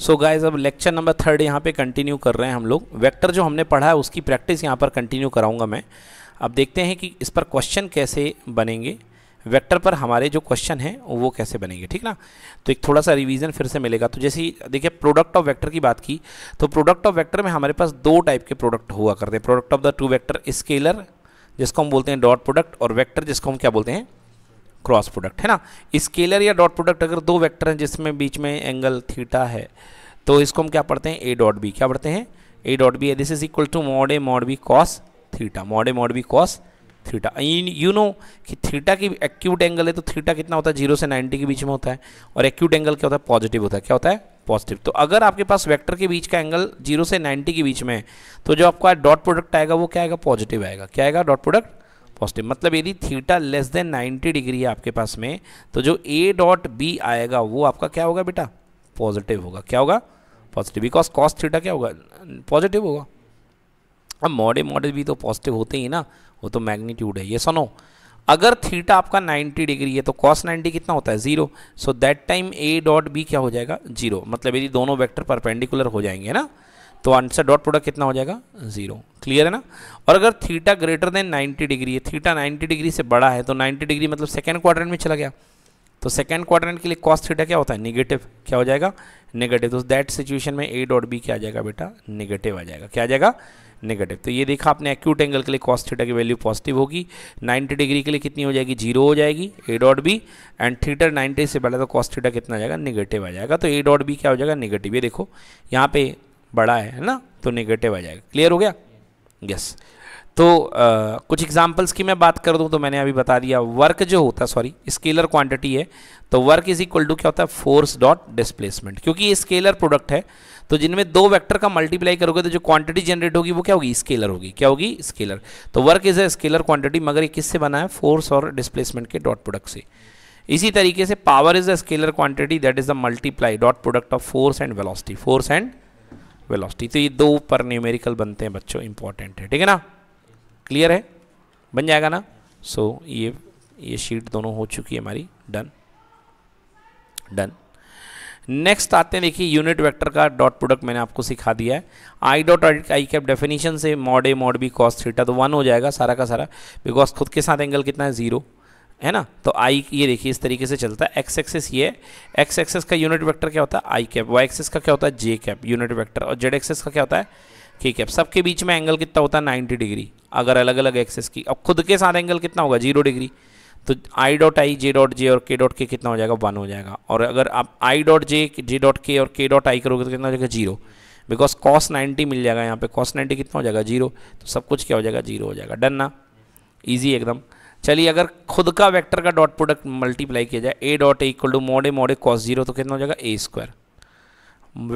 सो guys अब lecture number third यहाँ पे कंटिन्यू कर रहे हैं हम लोग वैक्टर जो हमने पढ़ा है उसकी प्रैक्टिस यहाँ पर कंटिन्यू कराऊंगा मैं अब देखते हैं कि इस पर क्वेश्चन कैसे बनेंगे वेक्टर पर हमारे जो क्वेश्चन हैं वो कैसे बनेंगे ठीक ना तो एक थोड़ा सा रिवीजन फिर से मिलेगा तो जैसे देखिए प्रोडक्ट ऑफ वेक्टर की बात की तो प्रोडक्ट ऑफ वेक्टर में हमारे पास दो टाइप के प्रोडक्ट हुआ करते हैं product of the two vector scalar जिसको हम बोलते हैं डॉट प्रोडक्ट और वेक्टर जिसको हम क्या बोलते हैं क्रॉस प्रोडक्ट है ना स्केलर या डॉट प्रोडक्ट अगर दो वेक्टर हैं जिसमें बीच में एंगल थीटा है तो इसको हम क्या पढ़ते हैं ए डॉट बी क्या पढ़ते हैं A dot B this is equal to mod A mod B cos theta mod A mod B cos theta you know कि थीटा की एक्यूट एंगल है तो थीटा कितना होता है जीरो से नाइन्टी के बीच में होता है और एक्यूट एंगल क्या होता है पॉजिटिव होता है क्या होता है पॉजिटिव तो अगर आपके पास वेक्टर के बीच का एंगल जीरो से नाइन्टी के बीच में है तो जो आपका डॉट प्रोडक्ट आएगा वो क्या आएगा पॉजिटिव आएगा क्या आएगा डॉट प्रोडक्ट पॉजिटिव मतलब यदि थीटा लेस देन 90 डिग्री है आपके पास में तो जो ए डॉट बी आएगा वो आपका क्या होगा बेटा पॉजिटिव होगा क्या होगा पॉजिटिव बिकॉज कॉस थीटा क्या होगा पॉजिटिव होगा अब मॉडे मॉडल भी तो पॉजिटिव होते ही ना वो तो मैग्नीट्यूड है ये सुनो अगर थीटा आपका 90 डिग्री है तो कॉस 90 कितना होता है zero so that time A dot B क्या हो जाएगा जीरो मतलब यदि दोनों वेक्टर परपेंडिकुलर हो जाएंगे ना तो आंसर डॉट प्रोडक्ट कितना हो जाएगा जीरो क्लियर है ना और अगर थीटा ग्रेटर देन 90 डिग्री है थीटा 90 डिग्री से बड़ा है तो 90 डिग्री मतलब सेकेंड क्वाड्रेंट में चला गया तो सेकेंड क्वार्टर के लिए कॉस्ट थीटा क्या होता है निगेटिव क्या हो जाएगा निगेटिव तो दैट सिचुएशन में ए डॉट बी क्या आ जाएगा बेटा नेगेटिव आ जाएगा क्या आ जाएगा नेगेटिव तो ये देखा आपने एक्यूट एंगल के लिए कॉस्ट थीटा की वैल्यू पॉजिटिव होगी 90 डिग्री के लिए कितनी हो जाएगी जीरो हो जाएगी A dot B and theta 90 से पहले तो कॉस्ट थीटा कितना आ जाएगा नेगेटिव आ जाएगा तो ए डॉट बी क्या हो जाएगा नेगेटिव ये देखो यहाँ पे बड़ा है ना तो निगेटिव आ जाएगा क्लियर हो गया यस yes. तो आ, कुछ एग्जाम्पल्स की मैं बात कर दूं तो मैंने अभी बता दिया वर्क जो होता है सॉरी स्केलर क्वांटिटी है तो वर्क इज इक्वल टू क्या होता है फोर्स डॉट डिस्प्लेसमेंट क्योंकि ये स्केलर प्रोडक्ट है तो जिनमें दो वेक्टर का मल्टीप्लाई करोगे तो जो क्वांटिटी जनरेट होगी वो क्या होगी स्केलर होगी क्या होगी स्केलर तो work is a scalar quantity मगर ये किससे बना है फोर्स और डिस्प्लेसमेंट के डॉट प्रोडक्ट से इसी तरीके से power is a scalar quantity that is the multiply dot product of force and velocity force and velocity तो ये दो पर न्यूमेरिकल बनते हैं बच्चों इंपॉर्टेंट है ठीक है ना क्लियर है बन जाएगा ना सो so, ये ये शीट दोनों हो चुकी है हमारी डन डन नेक्स्ट आते हैं देखिए यूनिट वेक्टर का डॉट प्रोडक्ट मैंने आपको सिखा दिया है I dot I cap definition से mod A mod B cos theta तो वन हो जाएगा सारा का सारा बिकॉज खुद के साथ एंगल कितना है जीरो है ना तो आई ये देखिए इस तरीके से चलता है एक्स एक्सेस ये एक्स एक्सेस का यूनिट वेक्टर क्या होता है आई कैप वाई एक्सेस का क्या होता है जे कैप यूनिट वेक्टर और जेड एक्सेस का क्या होता है के कैप सबके बीच में एंगल कितना होता है नाइन्टी डिग्री अगर अलग अलग एक्सेस की अब खुद के साथ एंगल कितना होगा जीरो डिग्री तो आई डॉट आई जे डॉट जे और के डॉट के कितना हो जाएगा वन हो जाएगा और अगर आप I dot J J dot के और के डॉट आई करोगे तो कितना हो जाएगा जीरो बिकॉज कॉस नाइन्टी मिल जाएगा यहाँ पे कॉस नाइन्टी कितना हो जाएगा जीरो तो सब कुछ क्या हो जाएगा जीरो हो जाएगा डन ना ईजी एकदम चलिए अगर खुद का वेक्टर का डॉट प्रोडक्ट मल्टीप्लाई किया जाए A dot equal to mod mod cos zero तो कितना हो जाएगा A square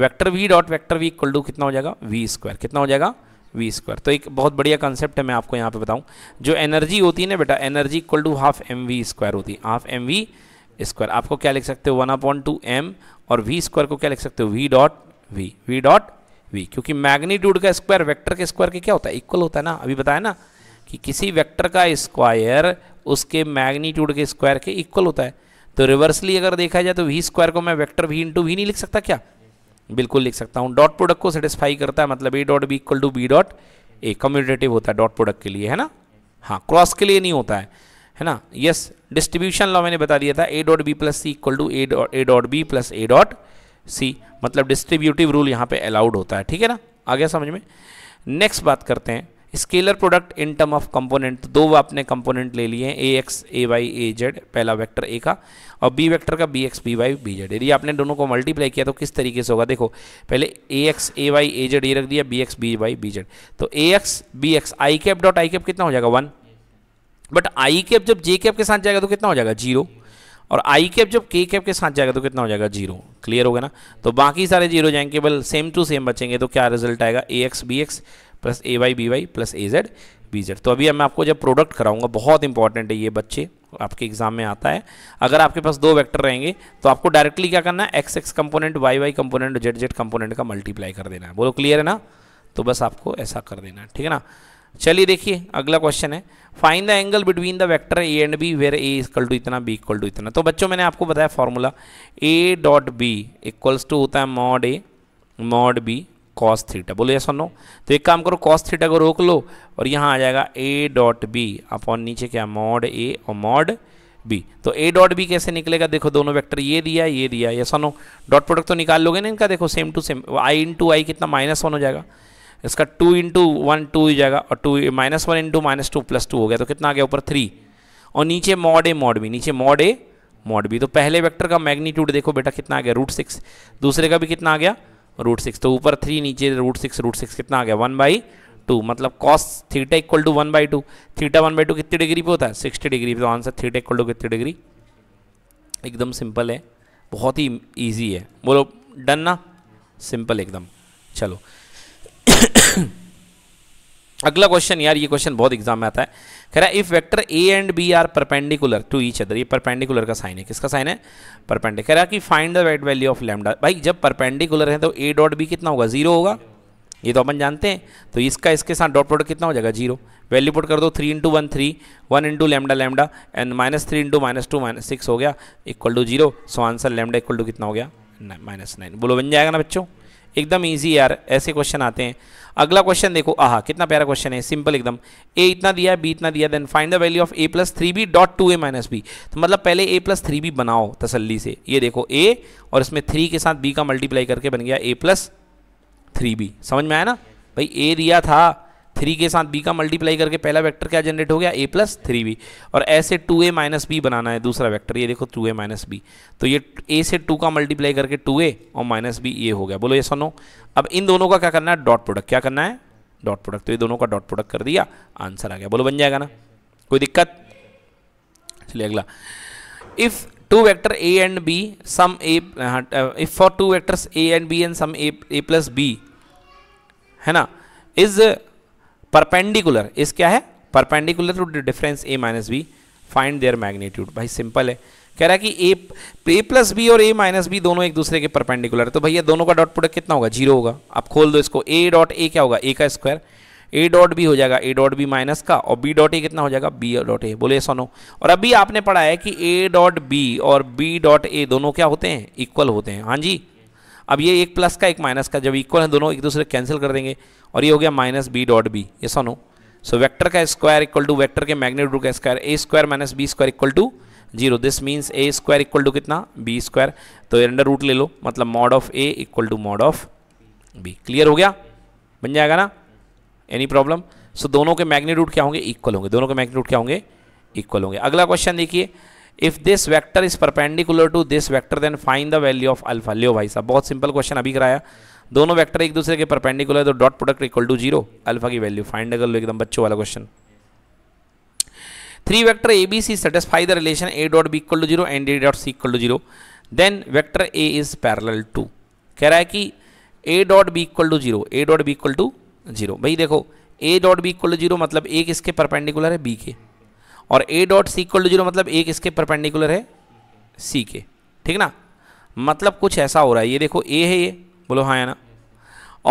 vector V dot vector V equal to कितना हो जाएगा वी स्क्वायर कितना हो जाएगा वी स्क्वायर तो एक बहुत बढ़िया कंसेप्ट है मैं आपको यहाँ पे बताऊँ जो एनर्जी होती है ना बेटा energy equal to half M V square होती है हाफ एम वी स्क्वायर आपको क्या लिख सकते हो वन अपॉइंट टू एम और वी स्क्वायर को क्या लिख सकते हो V dot V V dot V क्योंकि मैग्नीट्यूड का स्क्वायर वेक्टर के स्क्वायर के क्या होता है इक्वल होता है ना अभी बताया ना कि किसी वेक्टर का स्क्वायर उसके मैग्नीट्यूड के स्क्वायर के इक्वल होता है तो रिवर्सली अगर देखा जाए तो वी स्क्वायर को मैं वेक्टर वी इंटू वी नहीं लिख सकता क्या बिल्कुल लिख सकता हूँ डॉट प्रोडक्ट को सेटिस्फाई करता है मतलब A dot B equal to B dot A commutative होता है डॉट प्रोडक्ट के लिए है ना हाँ क्रॉस के लिए नहीं होता है है ना यस डिस्ट्रीब्यूशन लॉ मैंने बता दिया था A dot B plus C equal to A dot A dot B plus A dot C मतलब डिस्ट्रीब्यूटिव रूल यहाँ पे अलाउड होता है ठीक है ना आ गया समझ में नेक्स्ट बात करते हैं scalar product in term of component तो दो आपने कंपोनेंट ले लिए हैं A X A Y A Z पहला वेक्टर ए का और बी वेक्टर का B X B Y B Z यदि आपने दोनों को मल्टीप्लाई किया तो किस तरीके से होगा देखो पहले A X A Y A Z ये रख दिया B X B Y B Z तो A X B X I cap dot I cap कितना हो जाएगा वन बट आई कैप जब जे कैप के साथ जाएगा तो कितना हो जाएगा जीरो और आई कैप जब के कैप के साथ जाएगा तो कितना हो जाएगा जीरो क्लियर हो गया ना तो बाकी सारे जीरो जाएंगे बल सेम टू सेम बचेंगे तो क्या रिजल्ट आएगा A X B X plus A Y B Y plus A Z B Z तो अभी मैं आपको जब प्रोडक्ट कराऊंगा बहुत इंपॉर्टेंट है ये बच्चे आपके एग्जाम में आता है अगर आपके पास दो वेक्टर रहेंगे तो आपको डायरेक्टली क्या करना है X X component Y Y component Z Z component का मल्टीप्लाई कर देना है बोलो क्लियर है ना तो बस आपको ऐसा कर देना है ठीक है ना चलिए देखिए अगला क्वेश्चन है find the angle between the vector A and B where A equal to इतना बी इक्वल टू इतना तो बच्चों मैंने आपको बताया formula A dot B equals to होता है mod A mod B cos theta बोलो या सुनो तो एक काम करो कॉस थीटा को रोक लो और यहाँ आ जाएगा ए डॉट बी अपॉन नीचे क्या मॉड ए और मॉड बी तो ए डॉट बी कैसे निकलेगा देखो दोनों वेक्टर ये दिया ये दिया ये सुनो डॉट प्रोडक्ट तो निकाल लोगे ना इनका देखो same to same I into I कितना माइनस वन हो जाएगा इसका टू इंटू वन टू हो जाएगा और two minus one into minus two plus two हो गया तो कितना आ गया ऊपर थ्री और नीचे मॉड ए मॉड बी नीचे मॉड ए मॉड बी तो पहले वेक्टर का मैग्नीट्यूड देखो बेटा कितना आ गया रूट सिक्स दूसरे का भी कितना आ गया रूट सिक्स तो ऊपर थ्री नीचे रूट सिक्स रूट सिक्स कितना आ गया वन बाई टू मतलब cos theta equal to one by two theta one by two कितनी डिग्री पे होता है सिक्सटी डिग्री तो आंसर थीटा इक्वल टू कितनी डिग्री एकदम सिंपल है बहुत ही ईजी है बोलो डन ना सिंपल एकदम चलो अगला क्वेश्चन यार ये क्वेश्चन बहुत एग्जाम में आता है कह रहा है if vector A and B are perpendicular to each other ये परपेंडिकुलर का साइन है किसका साइन है परपेंडिक कह रहा है कि find the weight value of lambda भाई जब परपेंडिकुलर है तो ए डॉट बी कितना होगा जीरो होगा ये तो अपन जानते हैं तो इसका इसके साथ डॉट प्रोडक्ट कितना हो जाएगा जीरो वैल्यू पुट कर दो three into one three one into lambda lambda and minus three into minus two minus six हो गया equal to zero so answer lambda equal to कितना हो गया माइनस नाइन बोलो बन जाएगा ना बच्चों एकदम ईजी यार ऐसे क्वेश्चन आते हैं अगला क्वेश्चन देखो आह कितना प्यारा क्वेश्चन है सिंपल एकदम ए इतना दिया बी इतना दिया then find the value of A plus three B dot two A minus B तो मतलब पहले ए प्लस थ्री बी बनाओ तसल्ली से ये देखो ए और इसमें थ्री के साथ बी का मल्टीप्लाई करके बन गया ए प्लस थ्री बी समझ में आया ना भाई ए दिया था थ्री के साथ बी का मल्टीप्लाई करके पहला वेक्टर क्या जनरेट हो गया ए प्लस थ्री बी और ऐसे टू ए माइनस बी बनाना है दूसरा वेक्टर ये देखो टू ए माइनस बी तो ये ए से टू का मल्टीप्लाई करके टू ए और माइनस बी ये हो गया बोलो ये सुनो अब इन दोनों का क्या करना है डॉट प्रोडक्ट क्या करना है डॉट प्रोडक्ट तो ये दोनों का डॉट प्रोडक्ट कर दिया आंसर आ गया बोलो बन जाएगा ना कोई दिक्कत चलिए अगला if two vector A and B sum A if for two vectors A and B and sum A plus B है ना इज परपेंडिकुलर इस क्या है perpendicular to difference A minus B find their magnitude भाई simple है कह रहा है कि ए ए प्लस बी और ए माइनस बी दोनों एक दूसरे के परपेंडिकुलर तो भैया दोनों का डॉट प्रोडक्ट कितना होगा जीरो होगा आप खोल दो इसको ए डॉट ए क्या होगा ए का स्क्वायर ए डॉट बी हो जाएगा ए डॉट बी माइनस का और बी डॉट ए कितना हो जाएगा बी डॉट ए बोले सोनो और अभी आपने पढ़ा है कि ए डॉट बी और बी डॉट ए दोनों क्या होते हैं इक्वल होते हैं हाँ जी अब ये एक प्लस का एक माइनस का जब इक्वल है दोनों एक दूसरे कैंसिल कर देंगे और ये हो गया माइनस बी डॉट बी ये सोनो सो वैक्टर का स्क्वायर इक्वल टू वैक्टर के मैग्नेट्यूड का square A square minus B square equal to zero this means A square equal to कितना बी स्क्वायर तो ये अंडर रूट ले लो मतलब mod of A equal to mod of B clear हो गया बन जाएगा ना एनी प्रॉब्लम सो दोनों के मैग्नीट्यूड क्या होंगे इक्वल होंगे दोनों के मैग्नीट्यूड क्या होंगे इक्वल होंगे अगला क्वेश्चन देखिए if this vector is perpendicular to this vector then find the value of alpha लियो भाई साहब बहुत सिंपल क्वेश्चन अभी कराया दोनों वैक्टर एक दूसरे के परपेंडिकुलर है तो dot product equal to zero alpha की वैल्यू फाइंड कर लो एकदम बच्चों वाला question three vector A B C satisfy the relation A dot B equal to zero and A dot C equal to zero then vector A is parallel to कह रहा है कि A dot B equal to zero A dot B equal to zero भाई देखो A dot B equal to zero मतलब A किसके perpendicular है B के और A dot C equal to zero मतलब एक इसके परपेंडिकुलर है सी के ठीक ना मतलब कुछ ऐसा हो रहा है ये देखो ए है ये बोलो हाँ है ना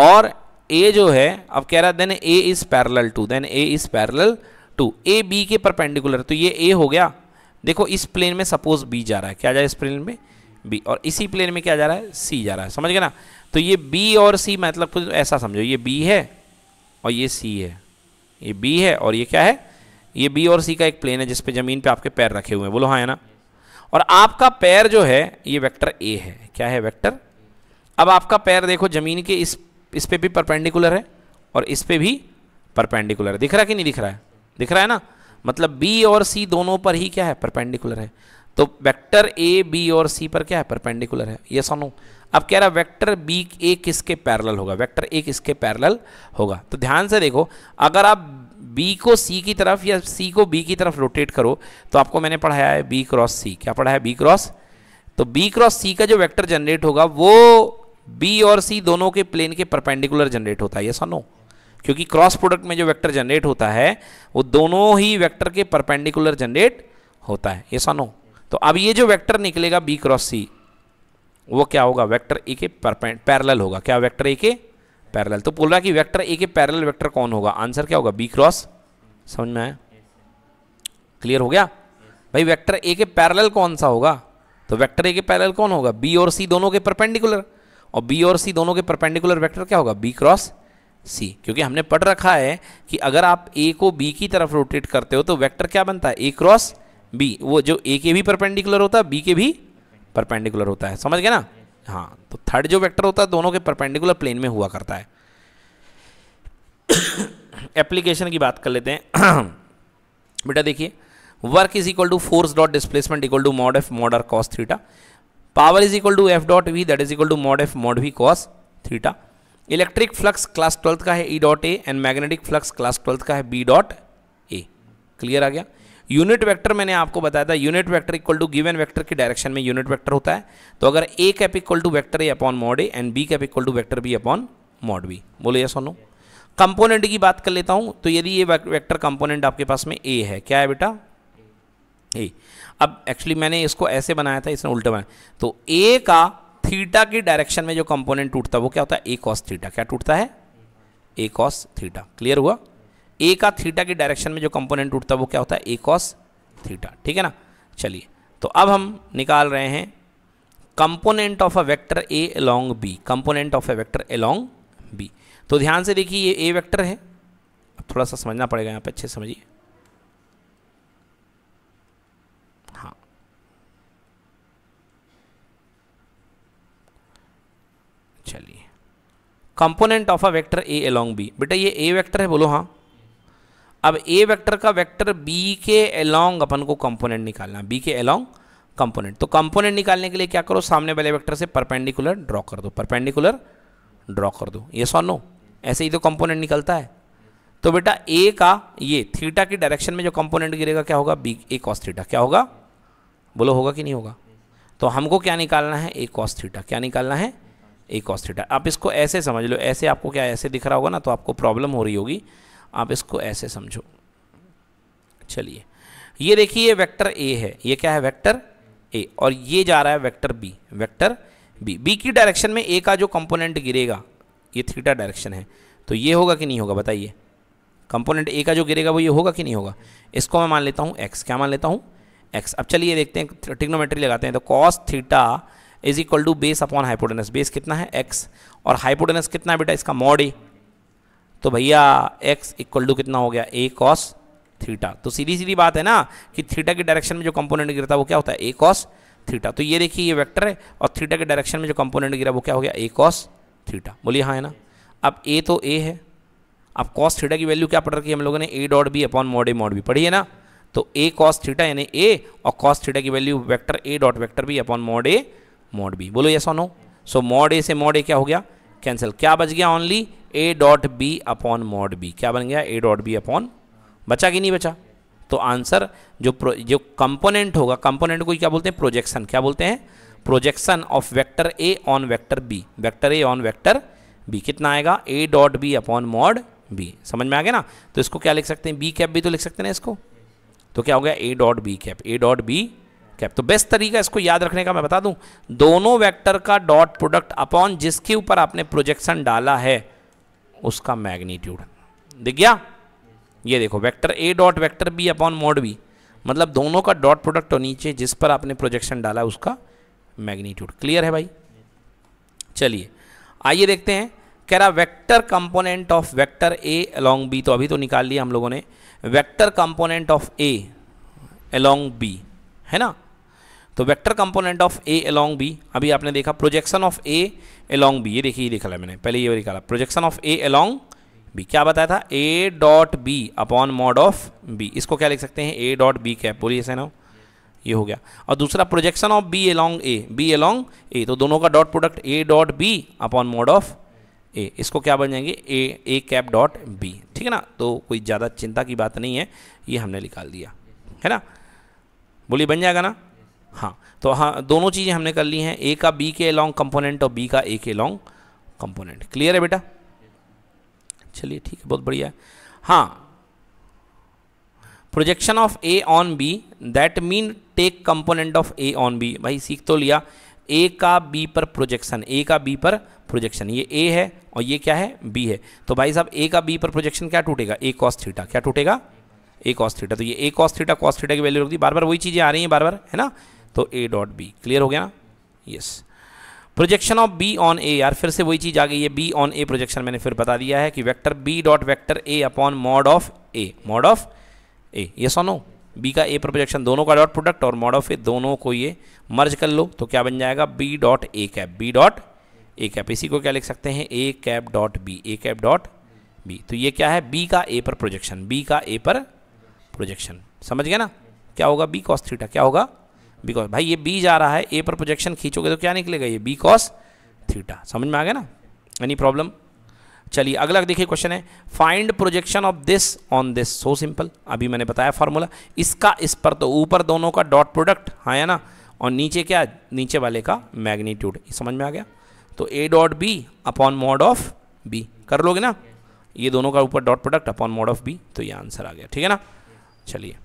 और ए जो है अब कह रहा है then A is parallel to then A is parallel to A B के परपेंडिकुलर तो ये ए हो गया देखो इस प्लेन में सपोज बी जा रहा है क्या जा रहा है इस प्लेन में बी और इसी प्लेन में क्या जा रहा है सी जा रहा है समझ गए ना तो ये बी और सी मतलब कुछ ऐसा समझो ये बी है और ये सी है ये बी है और ये क्या है ये बी और सी का एक प्लेन है जिसपे ज़मीन पे आपके पैर रखे हुए हैं बोलो हाँ है ना और आपका पैर जो है ये वेक्टर ए है क्या है वेक्टर अब आपका पैर देखो ज़मीन के इस इस पे भी परपेंडिकुलर है और इस पर भी परपेंडिकुलर है दिख रहा कि नहीं दिख रहा है दिख रहा है ना मतलब बी और सी दोनों पर ही क्या है परपेंडिकुलर है तो वैक्टर ए बी और सी पर क्या है परपेंडिकुलर है ये सोनो अब कह रहा वेक्टर बी ए किसके पैरल होगा वेक्टर ए किसके पैरल होगा तो ध्यान से देखो अगर आप बी को सी की तरफ या सी को बी की तरफ रोटेट करो तो आपको मैंने पढ़ाया है बी क्रॉस सी क्या पढ़ा है बी क्रॉस तो बी क्रॉस सी का जो वेक्टर जनरेट होगा वो बी और सी दोनों के प्लेन के परपेंडिकुलर जनरेट होता है ये सनो क्योंकि क्रॉस प्रोडक्ट में जो वैक्टर जनरेट होता है वो दोनों ही वैक्टर के परपेंडिकुलर जनरेट होता है ये सनो तो अब ये जो वैक्टर निकलेगा बी क्रॉस सी वो क्या होगा वेक्टर ए के पैरेलल होगा क्या वेक्टर ए के पैरल तो बोल रहा है कि वैक्टर ए के पैरल वैक्टर कौन होगा आंसर क्या होगा बी क्रॉस समझ में आया क्लियर हो गया भाई वेक्टर ए के पैरेलल कौन सा होगा तो वेक्टर ए के पैरेलल कौन होगा बी और सी दोनों के परपेंडिकुलर और बी और सी दोनों के परपेंडिकुलर वेक्टर क्या होगा बी क्रॉस सी क्योंकि हमने पढ़ रखा है कि अगर आप ए को बी की तरफ रोटेट करते हो तो वेक्टर क्या बनता है ए क्रॉस बी वो जो ए के भी परपेंडिकुलर होता है बी के भी परपेंडिकुलर होता है समझ गए ना हाँ तो थर्ड जो वेक्टर होता है दोनों के परपेंडिकुलर प्लेन में हुआ करता है एप्लीकेशन की बात कर लेते हैं बेटा देखिए work is equal to force dot displacement equal to mod F mod R cos theta power is equal to F dot V that is equal to mod F mod V cos theta electric flux class twelfth का है E dot A and magnetic flux class twelfth का है B dot A clear आ गया unit vector मैंने आपको बताया था unit vector equal to given vector की डायरेक्शन में यूनिट वेक्टर होता है तो अगर A cap equal to vector A upon mod A and B cap equal to vector B upon mod B बोलो ये और कंपोनेंट की बात कर लेता हूं तो यदि ये वेक्टर कंपोनेंट आपके पास में ए है क्या है बेटा ए अब एक्चुअली मैंने इसको ऐसे बनाया था इसने उल्टा बनाया तो ए का थीटा की डायरेक्शन में जो कंपोनेंट टूटता है वो क्या होता है ए कॉस थीटा क्या टूटता है ए कॉस थीटा क्लियर हुआ ए का थीटा के डायरेक्शन में जो कंपोनेंट उठता है वो क्या होता है ए कॉस थीटा ठीक है ना चलिए तो अब हम निकाल रहे हैं component of a vector A along B component of a vector along B तो ध्यान से देखिए ये ए वेक्टर है अब थोड़ा सा समझना पड़ेगा यहाँ पे अच्छे समझिए हाँ चलिए component of a vector A along B बेटा ये ए वेक्टर है बोलो हाँ अब ए वेक्टर का वेक्टर बी के अलोंग अपन को कंपोनेंट निकालना बी के अलोंग कंपोनेंट तो कंपोनेंट निकालने के लिए क्या करो सामने वाले वेक्टर से परपेंडिकुलर ड्रॉ कर दो परपेंडिकुलर ड्रॉ कर दो ये सो नो ऐसे ही तो कंपोनेंट निकलता है तो बेटा ए का ये थीटा की डायरेक्शन में जो कंपोनेंट गिरेगा क्या होगा बी ए कॉस थीटा क्या होगा बोलो होगा कि नहीं होगा तो हमको क्या निकालना है ए कॉस थीटा क्या निकालना है ए कॉस थीटा आप इसको ऐसे समझ लो ऐसे आपको क्या ऐसे दिख रहा होगा ना तो आपको प्रॉब्लम हो रही होगी आप इसको ऐसे समझो चलिए ये देखिए ये वेक्टर ए है ये क्या है वेक्टर ए और ये जा रहा है vector B vector B B की डायरेक्शन में ए का जो कंपोनेंट गिरेगा ये थीटा डायरेक्शन है तो ये होगा कि नहीं होगा बताइए कंपोनेंट ए का जो गिरेगा वो ये होगा कि नहीं होगा इसको मैं मान लेता हूँ एक्स क्या मान लेता हूँ एक्स अब चलिए देखते हैं टिग्नोमेट्री लगाते हैं तो cos theta is equal to base upon hypotenuse base कितना है एक्स और हाइपोटेनस कितना है बेटा इसका मॉड ए तो भैया एक्स इक्वल टू कितना हो गया ए कॉस थीटा तो सीधी सीधी बात है ना कि थीटा के डायरेक्शन में जो कंपोनेंट गिरता है वो क्या होता है ए कॉस थीटा तो ये देखिए ये वेक्टर है और थीटा के डायरेक्शन में जो कंपोनेंट गिरा वो क्या हो गया ए कॉस थीटा बोलिए हाँ है ना अब ए तो ए है अब cos थीटा की वैल्यू क्या पढ़ रखी है हम लोगों ने A dot B upon mod A mod B पढ़ी है ना तो ए कॉस थीटा यानी ए और कॉस थीटा की value vector A dot vector B upon mod A mod B बोलो ये सोनो सो मॉड ए से मॉड ए क्या हो गया कैंसिल क्या बच गया only A dot B upon mod B क्या बन गया ए डॉट बी अपॉन बचा कि नहीं बचा तो आंसर जो प्रो, जो कंपोनेंट होगा कंपोनेंट को क्या बोलते हैं प्रोजेक्शन क्या बोलते हैं projection of vector A on vector B vector A on vector B कितना आएगा A dot B upon mod B समझ में आ गया ना तो इसको क्या लिख सकते हैं बी कैप भी तो लिख सकते हैं इसको तो क्या हो गया A dot B cap A dot B cap तो बेस्ट तरीका इसको याद रखने का मैं बता दूं दोनों वेक्टर का डॉट प्रोडक्ट अपॉन जिसके ऊपर आपने प्रोजेक्शन डाला है उसका मैग्नीट्यूड दिख गया ये देखो vector A dot vector B upon mod B मतलब दोनों का डॉट प्रोडक्ट और नीचे जिस पर आपने प्रोजेक्शन डाला उसका मैग्नीट्यूड क्लियर है भाई चलिए आइए देखते हैं कह रहा vector component of vector A along B तो अभी तो निकाल लिया हम लोगों ने vector component of A along B है ना तो vector component of A along B अभी आपने देखा projection of A along B ये देखिए ये देखा मैंने पहले ये निकाला projection of A along B क्या बताया था A dot B upon mod of B इसको क्या लिख सकते हैं ए डॉट बी कैप बोलिए सैनो ये हो गया और दूसरा projection of B along A B along A तो दोनों का dot product A dot B upon mod of A इसको क्या बन जाएंगे A A cap dot B ठीक है ना तो कोई ज़्यादा चिंता की बात नहीं है ये हमने निकाल दिया है ना बोलिए बन जाएगा ना हाँ तो हाँ दोनों चीज़ें हमने कर ली हैं ए का बी के लॉन्ग कंपोनेंट और बी का ए के लॉन्ग कंपोनेंट क्लियर है बेटा चलिए ठीक है बहुत बढ़िया है हाँ projection of A on B that mean take component of A on B भाई सीख तो लिया ए का बी पर प्रोजेक्शन ए का बी पर प्रोजेक्शन ये ए है और ये क्या है बी है तो भाई साहब ए का बी पर प्रोजेक्शन क्या टूटेगा ए कॉस थीटा क्या टूटेगा ए कॉस थीटा तो ये A cos theta cos theta की वैल्यू रख दी बार बार वही चीज़ें आ रही हैं बार बार है ना तो ए डॉट बी क्लियर हो गया yes projection of B on A यार फिर से वही चीज़ आ गई है बी ऑन ए प्रोजेक्शन मैंने फिर बता दिया है कि vector B dot vector A upon mod of A mod of A yes और नो बी का ए पर प्रोजेक्शन दोनों का डॉट प्रोडक्ट और मॉड ऑफ ए दोनों को ये मर्ज कर लो तो क्या बन जाएगा B dot A cap B dot A cap इसी को क्या लिख सकते हैं A cap dot B A cap dot B तो ये क्या है बी का ए पर प्रोजेक्शन बी का ए पर प्रोजेक्शन समझ गया ना क्या होगा बी कॉस थीटा क्या होगा बिकॉज भाई ये बी जा रहा है ए पर प्रोजेक्शन खींचोगे तो क्या निकलेगा ये बी कॉस थीटा समझ में आ गया ना एनी प्रॉब्लम चलिए अगला देखिए क्वेश्चन है find projection of this on this so simple अभी मैंने बताया फार्मूला इसका इस पर तो ऊपर दोनों का डॉट प्रोडक्ट हाँ है ना और नीचे क्या नीचे वाले का मैग्नीट्यूड समझ में आ गया तो A dot B upon mod of B कर लोगे ना ये दोनों का ऊपर dot product upon mod of B तो ये आंसर आ गया ठीक है ना चलिए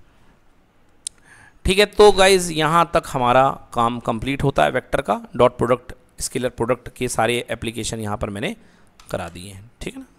ठीक है तो गाइज यहाँ तक हमारा काम कंप्लीट होता है वेक्टर का डॉट प्रोडक्ट स्केलर प्रोडक्ट के सारे एप्लीकेशन यहाँ पर मैंने करा दिए हैं ठीक है ना